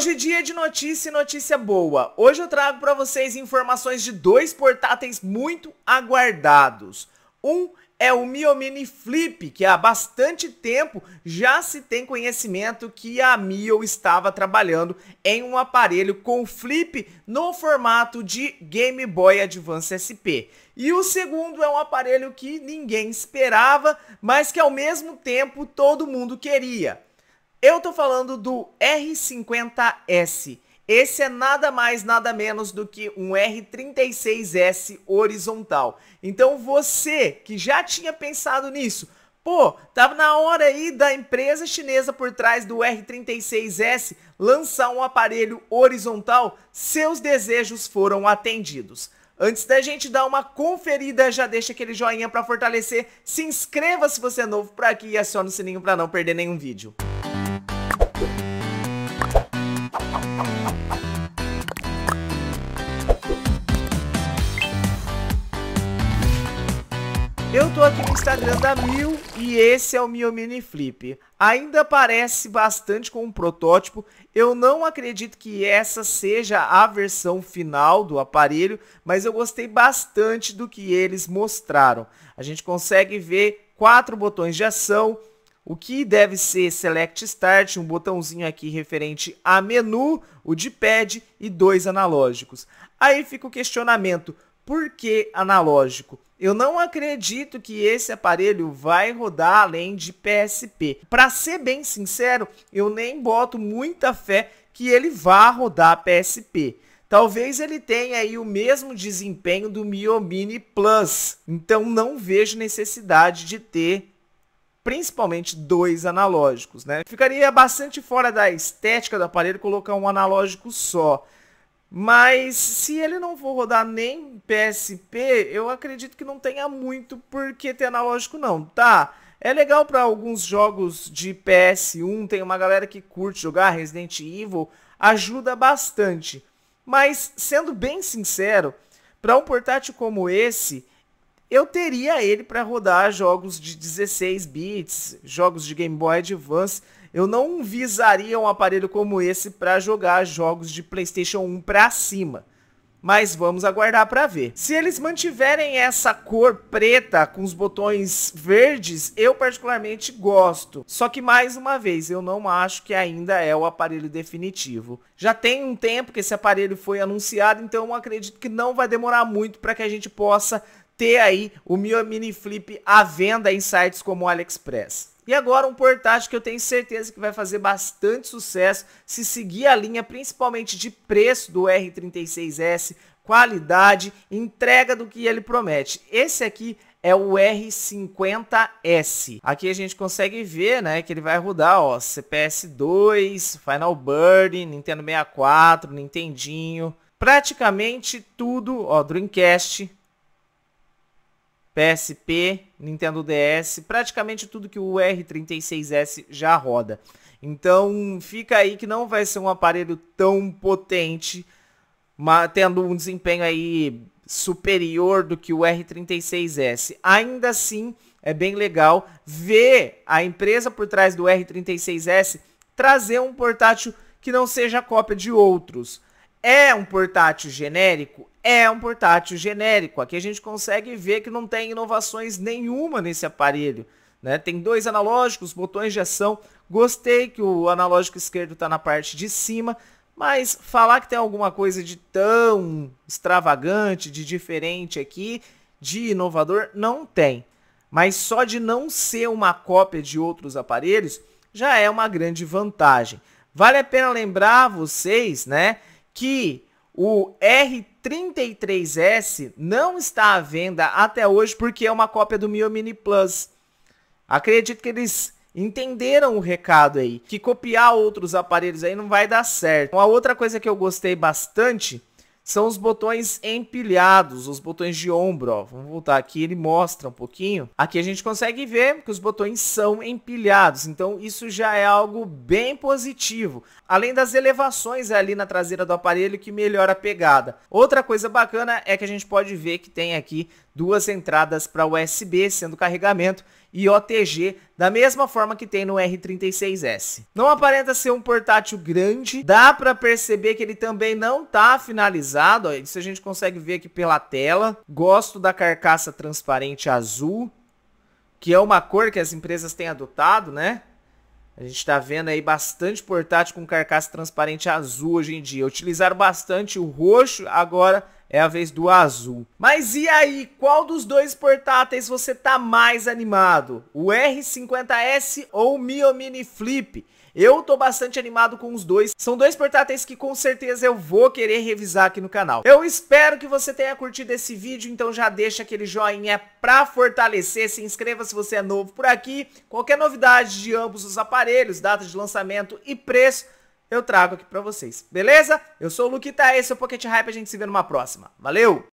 Hoje dia de notícia e notícia boa. Hoje eu trago para vocês informações de dois portáteis muito aguardados. Um é o Mini Flip, que há bastante tempo já se tem conhecimento que a Mio estava trabalhando em um aparelho com flip no formato de Game Boy Advance SP. E o segundo é um aparelho que ninguém esperava, mas que ao mesmo tempo todo mundo queria eu tô falando do R50S. Esse é nada mais, nada menos do que um R36S horizontal. Então você que já tinha pensado nisso, pô, tava na hora aí da empresa chinesa por trás do R36S lançar um aparelho horizontal, seus desejos foram atendidos. Antes da gente dar uma conferida, já deixa aquele joinha para fortalecer, se inscreva se você é novo por aqui e acione o sininho para não perder nenhum vídeo. Eu tô aqui no Instagram da Mil e esse é o meu Mini Flip. Ainda parece bastante com um protótipo. Eu não acredito que essa seja a versão final do aparelho, mas eu gostei bastante do que eles mostraram. A gente consegue ver quatro botões de ação, o que deve ser Select Start, um botãozinho aqui referente a menu, o de pad e dois analógicos. Aí fica o questionamento, por que analógico? Eu não acredito que esse aparelho vai rodar além de PSP. Para ser bem sincero, eu nem boto muita fé que ele vá rodar PSP. Talvez ele tenha aí o mesmo desempenho do Miomini Plus. Então não vejo necessidade de ter principalmente dois analógicos, né? Ficaria bastante fora da estética do aparelho colocar um analógico só. Mas se ele não for rodar nem PSP, eu acredito que não tenha muito por que ter analógico não, tá? É legal para alguns jogos de PS1, tem uma galera que curte jogar Resident Evil, ajuda bastante. Mas sendo bem sincero, para um portátil como esse, eu teria ele para rodar jogos de 16 bits, jogos de Game Boy Advance, eu não visaria um aparelho como esse para jogar jogos de PlayStation 1 para cima. Mas vamos aguardar para ver. Se eles mantiverem essa cor preta com os botões verdes, eu particularmente gosto. Só que mais uma vez, eu não acho que ainda é o aparelho definitivo. Já tem um tempo que esse aparelho foi anunciado, então eu acredito que não vai demorar muito para que a gente possa ter aí o meu Mini Flip à venda em sites como o AliExpress. E agora um portátil que eu tenho certeza que vai fazer bastante sucesso se seguir a linha principalmente de preço do R36S, qualidade, entrega do que ele promete. Esse aqui é o R50S. Aqui a gente consegue ver, né, que ele vai rodar, ó, CPS 2, Final Burn, Nintendo 64, Nintendinho, praticamente tudo, ó, Dreamcast, PSP, Nintendo DS, praticamente tudo que o R36S já roda. Então fica aí que não vai ser um aparelho tão potente, tendo um desempenho aí superior do que o R36S. Ainda assim, é bem legal ver a empresa por trás do R36S trazer um portátil que não seja cópia de outros. É um portátil genérico? é um portátil genérico. Aqui a gente consegue ver que não tem inovações nenhuma nesse aparelho. Né? Tem dois analógicos, botões de ação. Gostei que o analógico esquerdo está na parte de cima, mas falar que tem alguma coisa de tão extravagante, de diferente aqui, de inovador, não tem. Mas só de não ser uma cópia de outros aparelhos já é uma grande vantagem. Vale a pena lembrar vocês, né, que o RT 33S não está à venda até hoje porque é uma cópia do mio Mini Plus. Acredito que eles entenderam o recado aí, que copiar outros aparelhos aí não vai dar certo. Uma outra coisa que eu gostei bastante são os botões empilhados, os botões de ombro, ó. Vamos voltar aqui, ele mostra um pouquinho. Aqui a gente consegue ver que os botões são empilhados, então isso já é algo bem positivo. Além das elevações é ali na traseira do aparelho que melhora a pegada. Outra coisa bacana é que a gente pode ver que tem aqui duas entradas para USB, sendo carregamento e OTG, da mesma forma que tem no R36S. Não aparenta ser um portátil grande, dá para perceber que ele também não tá finalizado, ó, isso a gente consegue ver aqui pela tela. Gosto da carcaça transparente azul, que é uma cor que as empresas têm adotado, né? A gente está vendo aí bastante portátil com carcaça transparente azul hoje em dia. Utilizaram bastante o roxo, agora é a vez do azul. Mas e aí, qual dos dois portáteis você tá mais animado? O R50S ou o Mio Mini Flip? Eu tô bastante animado com os dois. São dois portáteis que com certeza eu vou querer revisar aqui no canal. Eu espero que você tenha curtido esse vídeo, então já deixa aquele joinha pra fortalecer. Se inscreva se você é novo por aqui. Qualquer novidade de ambos os aparelhos, data de lançamento e preço, eu trago aqui pra vocês, beleza? Eu sou o Luquita, tá, esse é o Pocket Hype, a gente se vê numa próxima. Valeu!